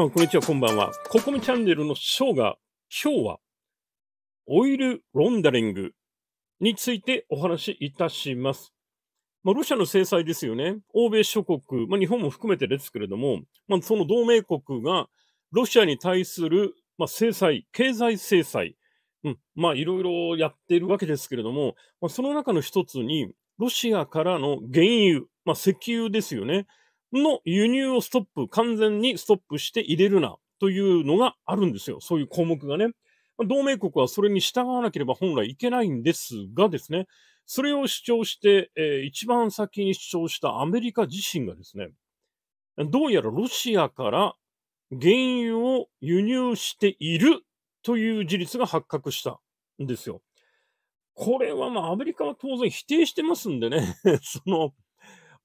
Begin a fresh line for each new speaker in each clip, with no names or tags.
さん、こんにちは、こんばんは。ココミチャンネルのショーが、今日は、オイルロンダリングについてお話しいたします。まあ、ロシアの制裁ですよね。欧米諸国、まあ、日本も含めてですけれども、まあ、その同盟国が、ロシアに対する、まあ、制裁、経済制裁、うん、まあ、いろいろやっているわけですけれども、まあ、その中の一つに、ロシアからの原油、まあ、石油ですよね。の輸入をストップ、完全にストップして入れるなというのがあるんですよ。そういう項目がね。同盟国はそれに従わなければ本来いけないんですがですね、それを主張して、えー、一番先に主張したアメリカ自身がですね、どうやらロシアから原油を輸入しているという事実が発覚したんですよ。これはまあアメリカは当然否定してますんでね、その、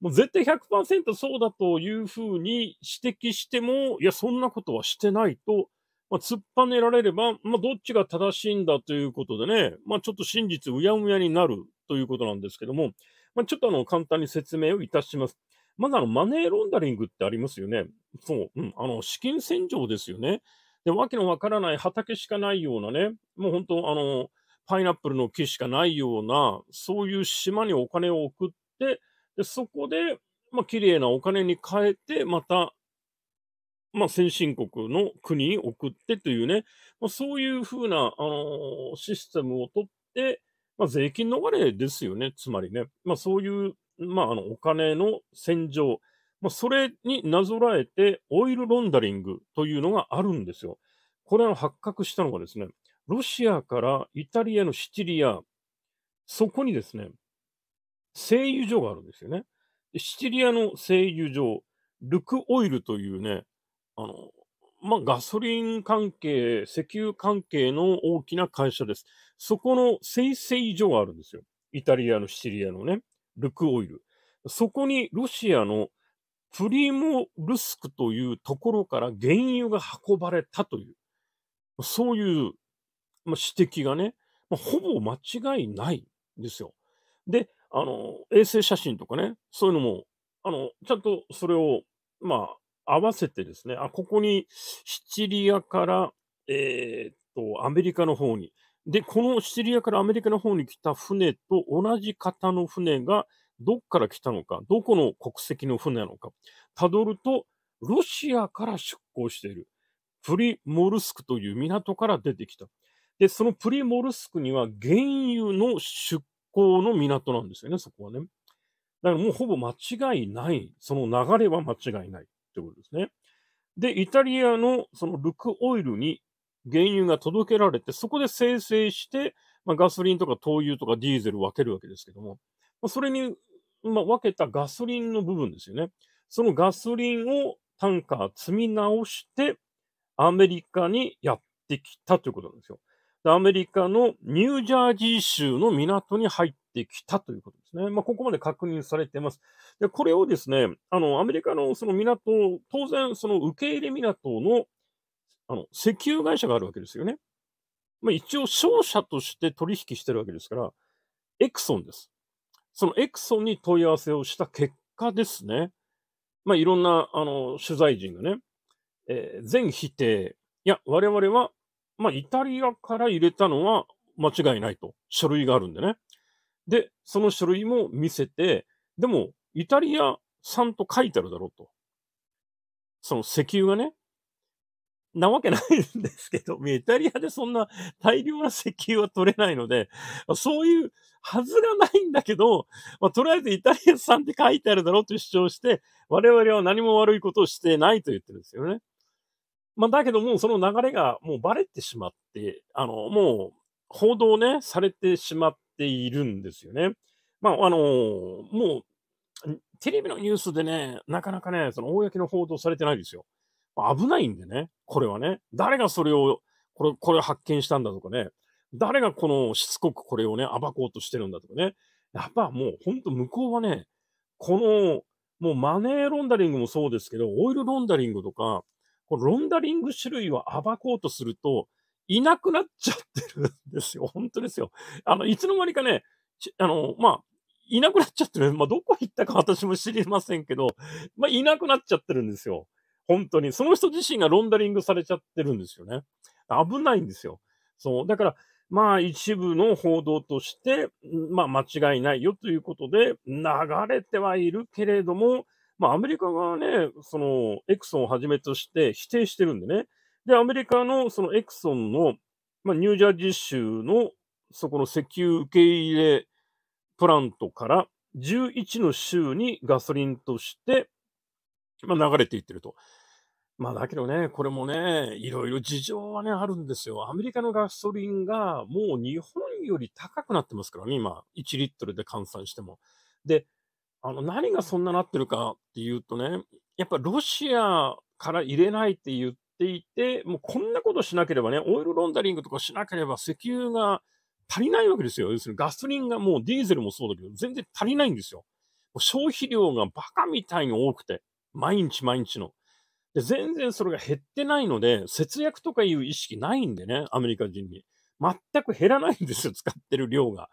もう絶対100%そうだというふうに指摘しても、いや、そんなことはしてないと、まあ、突っぱねられれば、まあ、どっちが正しいんだということでね、まあ、ちょっと真実うやむやになるということなんですけども、まあ、ちょっとあの、簡単に説明をいたします。まずあの、マネーロンダリングってありますよね。そう、うん、あの、資金洗浄ですよね。で、わけのわからない畑しかないようなね、もう本当、あの、パイナップルの木しかないような、そういう島にお金を送って、で、そこで、まあ、綺麗なお金に変えて、また、まあ、先進国の国に送ってというね、まあ、そういうふうな、あのー、システムを取って、まあ、税金逃れですよね。つまりね。まあ、そういう、まあ、あの、お金の洗浄。まあ、それになぞらえて、オイルロンダリングというのがあるんですよ。これは発覚したのがですね、ロシアからイタリアのシチリア、そこにですね、製油所があるんですよね。シチリアの製油所、ルクオイルというね、あの、まあ、ガソリン関係、石油関係の大きな会社です。そこの生成所があるんですよ。イタリアのシチリアのね、ルクオイル。そこにロシアのプリモルスクというところから原油が運ばれたという、そういう指摘がね、ほぼ間違いないんですよ。で、あの、衛星写真とかね、そういうのも、あの、ちゃんとそれを、まあ、合わせてですね、あ、ここにシチリアから、えー、っと、アメリカの方に、で、このシチリアからアメリカの方に来た船と同じ型の船がどっから来たのか、どこの国籍の船なのか、たどると、ロシアから出港している。プリモルスクという港から出てきた。で、そのプリモルスクには原油の出港の港なんですよね、そこはね。だからもうほぼ間違いない、その流れは間違いないってことですね。で、イタリアのそのルクオイルに原油が届けられて、そこで生成して、まあ、ガソリンとか灯油とかディーゼルを分けるわけですけども、まあ、それに、まあ、分けたガソリンの部分ですよね。そのガソリンをタンカー積み直して、アメリカにやってきたということなんですよ。アメリカのニュージャージー州の港に入ってきたということですね。まあ、ここまで確認されています。で、これをですね、あの、アメリカのその港、当然その受け入れ港の、あの、石油会社があるわけですよね。まあ、一応商社として取引してるわけですから、エクソンです。そのエクソンに問い合わせをした結果ですね。まあ、いろんな、あの、取材陣がね、えー、全否定。いや、我々はまあ、イタリアから入れたのは間違いないと。書類があるんでね。で、その書類も見せて、でも、イタリア産と書いてあるだろうと。その石油がね、なわけないんですけど、イタリアでそんな大量な石油は取れないので、そういうはずがないんだけど、まあ、とりあえずイタリア産って書いてあるだろうと主張して、我々は何も悪いことをしてないと言ってるんですよね。まあ、だけどもその流れがもうバレてしまって、あの、もう報道ね、されてしまっているんですよね。まあ、あのもう、テレビのニュースでね、なかなかね、その公の報道されてないですよ。まあ、危ないんでね、これはね、誰がそれを、これ、これ発見したんだとかね、誰がこのしつこくこれをね、暴こうとしてるんだとかね、やっぱもう本当向こうはね、この、もうマネーロンダリングもそうですけど、オイルロンダリングとか、このロンダリング種類を暴こうとすると、いなくなっちゃってるんですよ。本当ですよ。あの、いつの間にかね、あの、まあ、いなくなっちゃってる。まあ、どこ行ったか私も知りませんけど、まあ、いなくなっちゃってるんですよ。本当に。その人自身がロンダリングされちゃってるんですよね。危ないんですよ。そう。だから、まあ、一部の報道として、まあ、間違いないよということで、流れてはいるけれども、まあ、アメリカがね、その、エクソンをはじめとして否定してるんでね。で、アメリカのそのエクソンの、まあ、ニュージャージー州の、そこの石油受け入れプラントから、11の州にガソリンとして、まあ、流れていってると。まあ、だけどね、これもね、いろいろ事情はね、あるんですよ。アメリカのガソリンがもう日本より高くなってますからね、今。1リットルで換算しても。で、あの、何がそんななってるかっていうとね、やっぱロシアから入れないって言っていて、もうこんなことしなければね、オイルロンダリングとかしなければ石油が足りないわけですよ。要するにガソリンがもうディーゼルもそうだけど、全然足りないんですよ。消費量がバカみたいに多くて、毎日毎日の。で全然それが減ってないので、節約とかいう意識ないんでね、アメリカ人に。全く減らないんですよ、使ってる量が。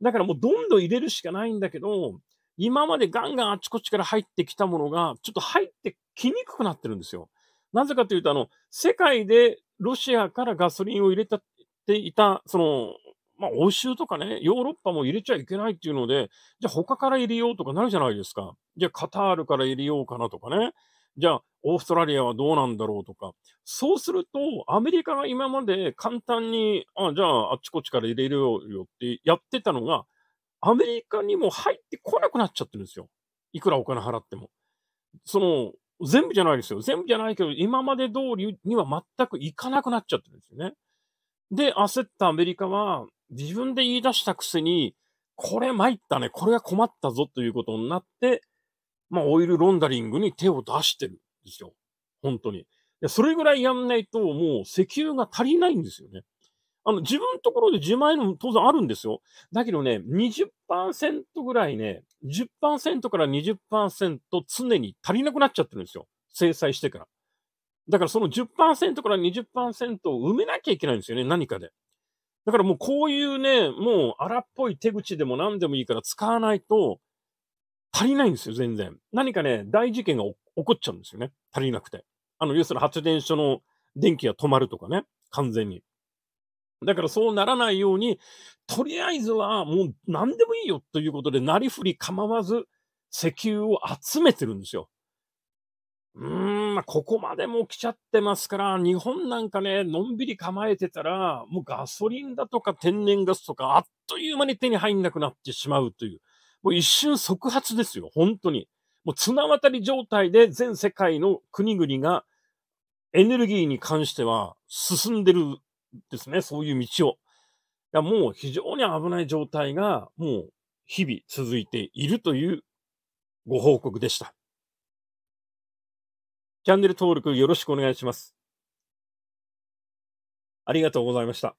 だからもうどんどん入れるしかないんだけど、今までガンガンあちこちから入ってきたものが、ちょっと入ってきにくくなってるんですよ。なぜかというと、あの、世界でロシアからガソリンを入れたっていた、その、まあ、欧州とかね、ヨーロッパも入れちゃいけないっていうので、じゃあ他から入れようとかなるじゃないですか。じゃあカタールから入れようかなとかね。じゃあ、オーストラリアはどうなんだろうとか。そうすると、アメリカが今まで簡単に、あ、じゃあ、あっちこっちから入れるよってやってたのが、アメリカにも入ってこなくなっちゃってるんですよ。いくらお金払っても。その、全部じゃないですよ。全部じゃないけど、今まで通りには全くいかなくなっちゃってるんですよね。で、焦ったアメリカは、自分で言い出したくせに、これ参ったね、これが困ったぞということになって、まあ、オイルロンダリングに手を出してるんですよ。本当に。それぐらいやんないと、もう石油が足りないんですよね。あの、自分のところで自前のも当然あるんですよ。だけどね、20%ぐらいね、10%から20%常に足りなくなっちゃってるんですよ。制裁してから。だからその10%から20%を埋めなきゃいけないんですよね、何かで。だからもうこういうね、もう荒っぽい手口でも何でもいいから使わないと足りないんですよ、全然。何かね、大事件が起こっちゃうんですよね。足りなくて。あの、要するに発電所の電気が止まるとかね、完全に。だからそうならないように、とりあえずはもう何でもいいよということで、なりふり構わず石油を集めてるんですよ。うーん、まあ、ここまでも来ちゃってますから、日本なんかね、のんびり構えてたら、もうガソリンだとか天然ガスとか、あっという間に手に入んなくなってしまうという、もう一瞬即発ですよ、本当に。もう綱渡り状態で全世界の国々がエネルギーに関しては進んでるですね、そういう道を。や、もう非常に危ない状態がもう日々続いているというご報告でした。チャンネル登録よろしくお願いします。ありがとうございました。